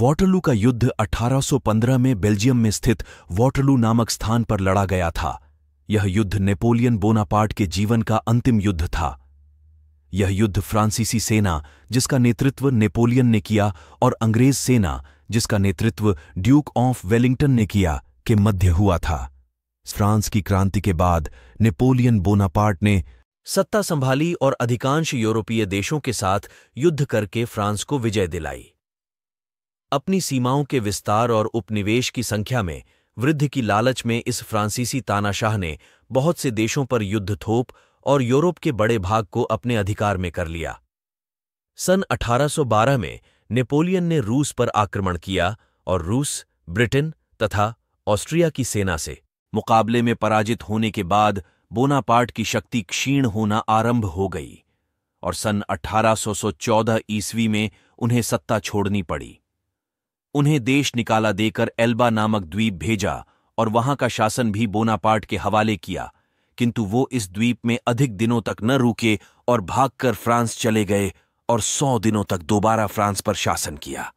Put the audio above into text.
Waterloo का युद्ध 1815 में बेल्जियम में स्थित वॉटरलू नामक स्थान पर लड़ा गया था यह युद्ध नेपोलियन बोनापार्ट के जीवन का अंतिम युद्ध था यह युद्ध फ्रांसीसी सेना जिसका नेतृत्व नेपोलियन ने किया और अंग्रेज सेना जिसका नेतृत्व ड्यूक ऑफ वेलिंगटन ने किया के मध्य हुआ था फ्रांस की क्रांति के बाद नेपोलियन बोनापार्ट ने सत्ता संभाली और अधिकांश यूरोपीय देशों के साथ युद्ध करके फ्रांस को विजय दिलाई अपनी सीमाओं के विस्तार और उपनिवेश की संख्या में वृद्धि की लालच में इस फ्रांसीसी तानाशाह ने बहुत से देशों पर युद्ध थोप और यूरोप के बड़े भाग को अपने अधिकार में कर लिया सन 1812 में नेपोलियन ने रूस पर आक्रमण किया और रूस ब्रिटेन तथा ऑस्ट्रिया की सेना से मुकाबले में पराजित होने के बाद बोनापार्ट की शक्ति क्षीण होना आरंभ हो गई और सन 1814 ईस्वी में उन्हें सत्ता छोड़नी पड़ी उन्हें देश निकाला देकर एल्बा नामक द्वीप भेजा और वहां का शासन भी बोनापार्ट के हवाले किया किंतु वो इस द्वीप में अधिक दिनों तक न रुके और भागकर फ्रांस चले गए और सौ दिनों तक दोबारा फ्रांस पर शासन किया